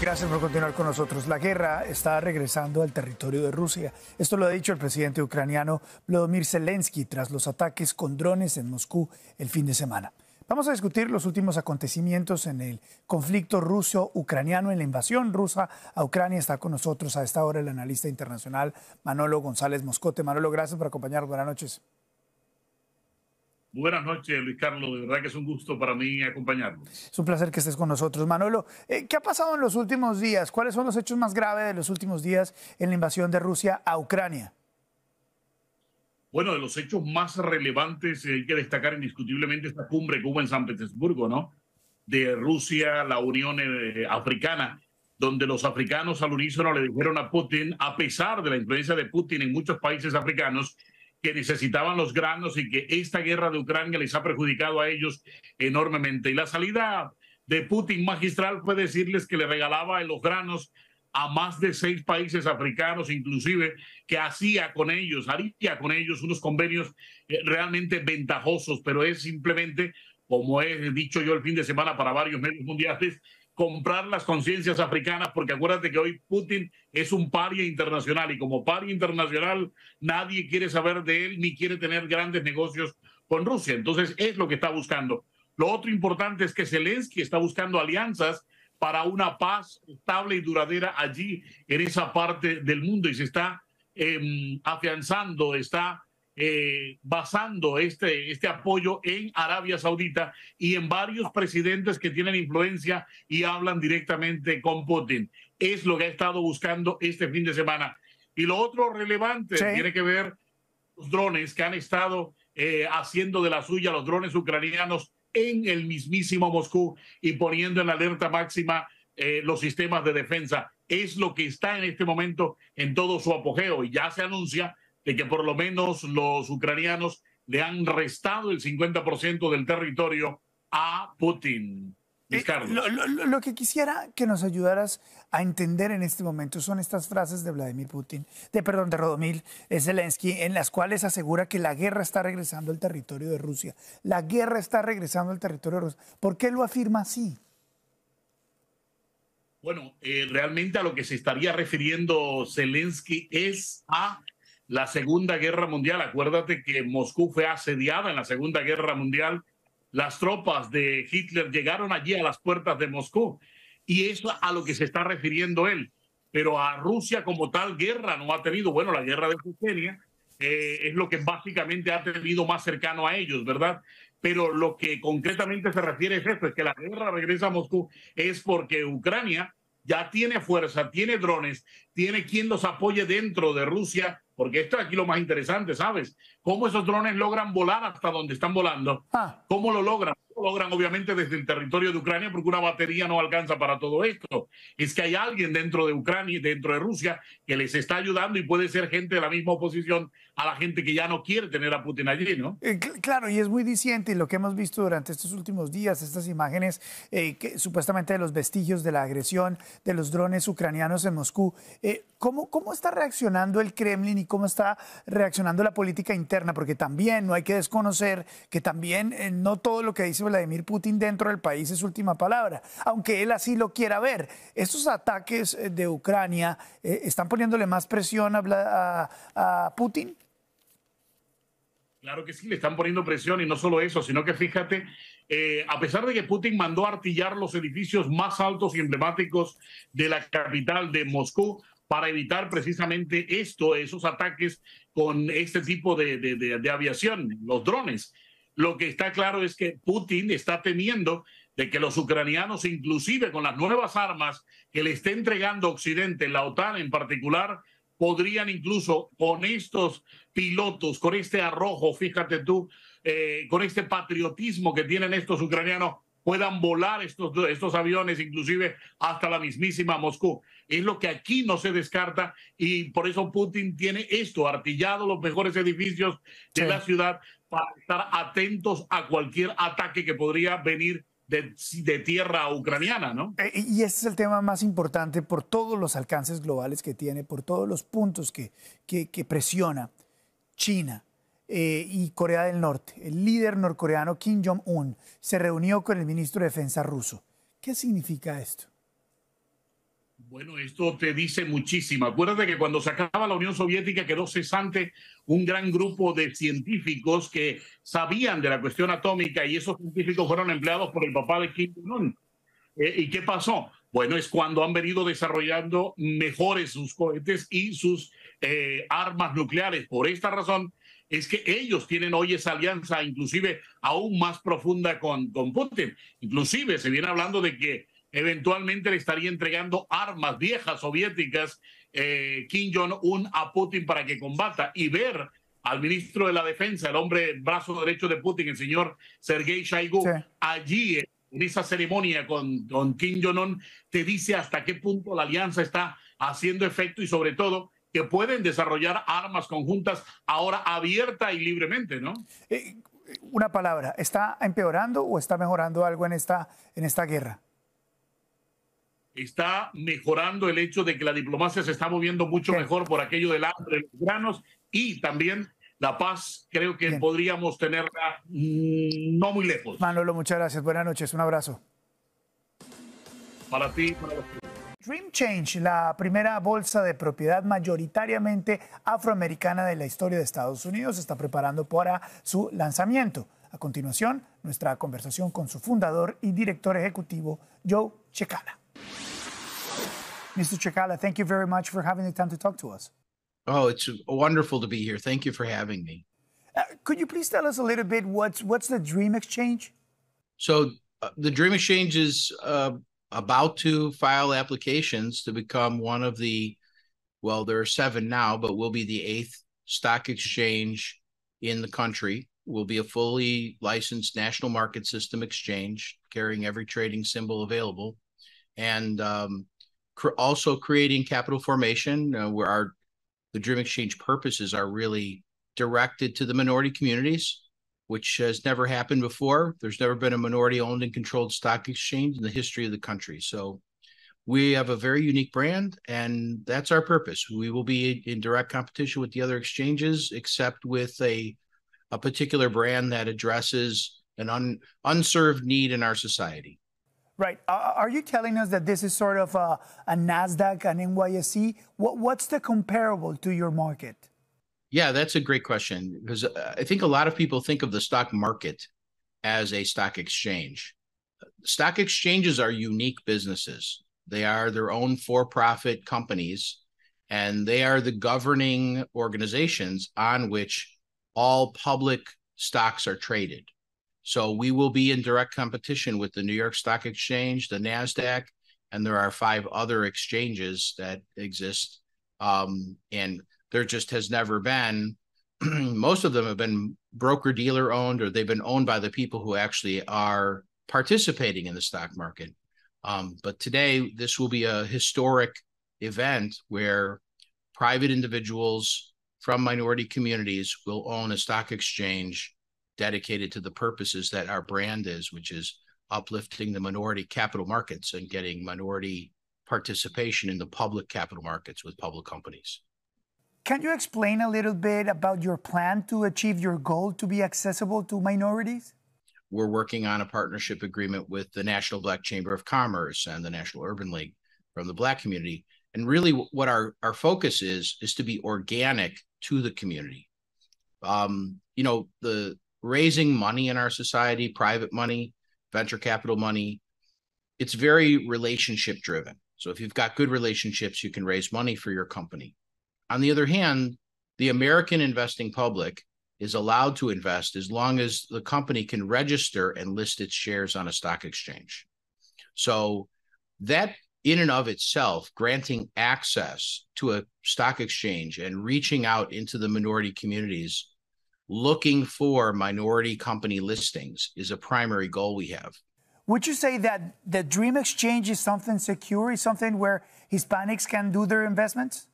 Gracias por continuar con nosotros. La guerra está regresando al territorio de Rusia. Esto lo ha dicho el presidente ucraniano Vladimir Zelensky tras los ataques con drones en Moscú el fin de semana. Vamos a discutir los últimos acontecimientos en el conflicto ruso-ucraniano, en la invasión rusa a Ucrania. Está con nosotros a esta hora el analista internacional Manolo González Moscote. Manolo, gracias por acompañarnos. Buenas noches. Buenas noches, Luis Carlos. De verdad que es un gusto para mí acompañarlo. Es un placer que estés con nosotros. Manolo, eh, ¿qué ha pasado en los últimos días? ¿Cuáles son los hechos más graves de los últimos días en la invasión de Rusia a Ucrania? Bueno, de los hechos más relevantes eh, hay que destacar indiscutiblemente esta cumbre que hubo en San Petersburgo, ¿no? De Rusia, la Unión eh, Africana, donde los africanos al unísono le dijeron a Putin, a pesar de la influencia de Putin en muchos países africanos, que necesitaban los granos y que esta guerra de Ucrania les ha perjudicado a ellos enormemente. Y la salida de Putin magistral fue decirles que le regalaba los granos a más de seis países africanos, inclusive, que hacía con ellos, haría con ellos unos convenios eh, realmente ventajosos, pero es simplemente, como he dicho yo el fin de semana para varios medios mundiales, comprar las conciencias africanas, porque acuérdate que hoy Putin es un paria internacional y como paria internacional nadie quiere saber de él ni quiere tener grandes negocios con Rusia. Entonces es lo que está buscando. Lo otro importante es que Zelensky está buscando alianzas para una paz estable y duradera allí, en esa parte del mundo, y se está em, afianzando, está eh, basando este, este apoyo en Arabia Saudita y en varios presidentes que tienen influencia y hablan directamente con Putin. Es lo que ha estado buscando este fin de semana. Y lo otro relevante tiene que ver los drones que han estado eh, haciendo de la suya los drones ucranianos en el mismísimo Moscú y poniendo en alerta máxima eh, los sistemas de defensa. Es lo que está en este momento en todo su apogeo y ya se anuncia de que por lo menos los ucranianos le han restado el 50% del territorio a Putin. Eh, lo, que quisiera que nos ayudaras a entender en este momento son estas frases de Vladimir Putin, de perdón, de Rodomil Zelensky, en las cuales asegura que la guerra está regresando al territorio de Rusia. La guerra está regresando al territorio de Rusia. ¿Por qué lo afirma así? Bueno, eh, realmente a lo que se estaría refiriendo Zelensky es a la Segunda Guerra Mundial. Acuérdate que Moscú fue asediada en la Segunda Guerra Mundial. Las tropas de Hitler llegaron allí a las puertas de Moscú. Y eso a lo que se está refiriendo él. Pero a Rusia como tal guerra no ha tenido, bueno, la guerra de Ucrania eh, es lo que básicamente ha tenido más cercano a ellos, ¿verdad? Pero lo que concretamente se refiere es esto, es que la guerra regresa a Moscú, es porque Ucrania ya tiene fuerza, tiene drones, tiene quien los apoye dentro de Rusia, porque esto es aquí lo más interesante, ¿sabes? Cómo esos drones logran volar hasta donde están volando, ah. cómo lo logran, logran obviamente desde el territorio de Ucrania porque una batería no alcanza para todo esto. Es que hay alguien dentro de Ucrania y dentro de Rusia que les está ayudando y puede ser gente de la misma oposición a la gente que ya no quiere tener a Putin allí, ¿no? Eh, claro, y es muy diciente lo que hemos visto durante estos últimos días, estas imágenes eh, que, supuestamente de los vestigios de la agresión de los drones ucranianos en Moscú. Eh, ¿Cómo, ¿Cómo, está reaccionando el Kremlin y cómo está reaccionando la política interna? Porque también no hay que desconocer que también no todo lo que dice Vladimir Putin dentro del país es última palabra, aunque él así lo quiera ver. Estos ataques eh, de Ucrania eh, están poniéndole más presión a, Putin. Claro que sí, le están poniendo presión y no solo eso, sino que fíjate, eh, a pesar de que Putin mandó a artillar los edificios más altos y emblemáticos de la capital de Moscú para evitar precisamente esto, esos ataques con este tipo de aviación, los drones. Lo que está claro es que Putin está temiendo de que los ucranianos, inclusive con las nuevas armas que le está entregando Occidente, la OTAN en particular, podrían incluso con estos pilotos, con este arrojo, fíjate tú, eh, con este patriotismo que tienen estos ucranianos, puedan volar estos, estos aviones inclusive hasta la mismísima Moscú. Es lo que aquí no se descarta y por eso Putin tiene esto, artillado los mejores edificios de la ciudad para estar atentos a cualquier ataque que podría venir de, tierra ucraniana, ¿no? Eh, y ese es el tema más importante por todos los alcances globales que tiene, por todos los puntos que, presiona China. Eh, y Corea del Norte. El líder norcoreano Kim Jong-un se reunió con el ministro de Defensa ruso. ¿Qué significa esto? Bueno, esto te dice muchísimo. Acuérdate que cuando se acaba la Unión Soviética quedó cesante un gran grupo de científicos que sabían de la cuestión atómica y esos científicos fueron empleados por el papá de Kim Jong-un. Eh, ¿Y qué pasó? Bueno, es cuando han venido desarrollando mejores sus cohetes y sus eh, armas nucleares. Por esta razón es que ellos tienen hoy esa alianza inclusive aún más profunda con, con Putin. Inclusive se viene hablando de que eventualmente le estaría entregando armas viejas soviéticas eh, Kim Jong-un a Putin para que combata y ver al ministro de la Defensa, el hombre brazo derecho de Putin, el señor Sergei Shaigu, allí en esa ceremonia con, con Kim Jong-un, te dice hasta qué punto la alianza está haciendo efecto y sobre todo que pueden desarrollar armas conjuntas ahora abierta y libremente, ¿no? Eh, una palabra, ¿está empeorando o está mejorando algo en esta, en esta guerra? está mejorando el hecho de que la diplomacia se está moviendo mucho mejor por aquello del hambre, los granos y también la paz. Creo que podríamos tenerla mm, no muy lejos. Manolo, muchas gracias. Buenas noches. Un abrazo. Para ti, para los... Dream Change, la primera bolsa de propiedad mayoritariamente afroamericana de la historia de Estados Unidos, está preparando para su lanzamiento. A continuación, nuestra conversación con su fundador y director ejecutivo, Joe Checala. Mr. Chakala, thank you very much for having the time to talk to us. Oh, it's wonderful to be here. Thank you for having me. Uh, could you please tell us a little bit what's what's the Dream Exchange? So uh, the Dream Exchange is uh, about to file applications to become one of the well, there are seven now, but we'll be the eighth stock exchange in the country. We'll be a fully licensed national market system exchange carrying every trading symbol available and um, cr- also creating capital formation uh, where our the Dream Exchange purposes are really directed to the minority communities, which has never happened before. There's never been a minority owned and controlled stock exchange in the history of the country. So we have a very unique brand, and that's our purpose. We will be in direct competition with the other exchanges, except with a a particular brand that addresses an un, unserved need in our society. Right. Are you telling us that this is sort of a, a NASDAQ, an NYSE? What, what's the comparable to your market? Yeah, that's a great question because uh, I think a lot of people think of the stock market as a stock exchange. Stock exchanges are unique businesses, they are their own for profit companies, and they are the governing organizations on which all public stocks are traded. So we will be in direct competition with the New York Stock Exchange, the NASDAQ, and there are five other exchanges that exist. Um, and there just has never been, most of them have been broker dealer owned or they've been owned by the people who actually are participating in the stock market. Um, but today, this will be a historic event where private individuals from minority communities will own a stock exchange dedicated to the purposes that our brand is, which is uplifting the minority capital markets and getting minority participation in the public capital markets with public companies. Can you explain a little bit about your plan to achieve your goal to be accessible to minorities? We're working on a partnership agreement with the National Black Chamber of Commerce and the National Urban League from the Black community. And really, what our, our focus is, is to be organic to the community. Um, you know, the raising money in our society, private money, venture capital money, it's very relationship driven. So if you've got good relationships, you can raise money for your company. On the other hand, the American investing public is allowed to invest as long as the company can register and list its shares on a stock exchange. So that in and of itself, granting access to a stock exchange and reaching out into the minority communities looking for minority company listings is a primary goal we have. Would you say that the Dream Exchange is something secure, is something where Hispanics can do their investments?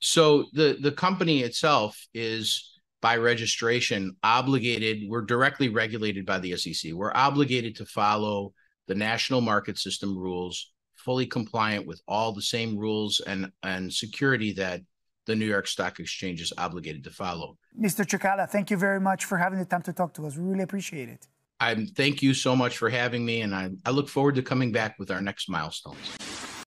So the the company itself is by registration obligated. We're directly regulated by the SEC. We're obligated to follow the national market system rules, fully compliant with all the same rules and and security that the New York Stock Exchange is obligated to follow. Mr. Chicala, thank you very much for having the time to talk to us. We really appreciate it. I thank you so much for having me, and I, I look forward to coming back with our next milestones.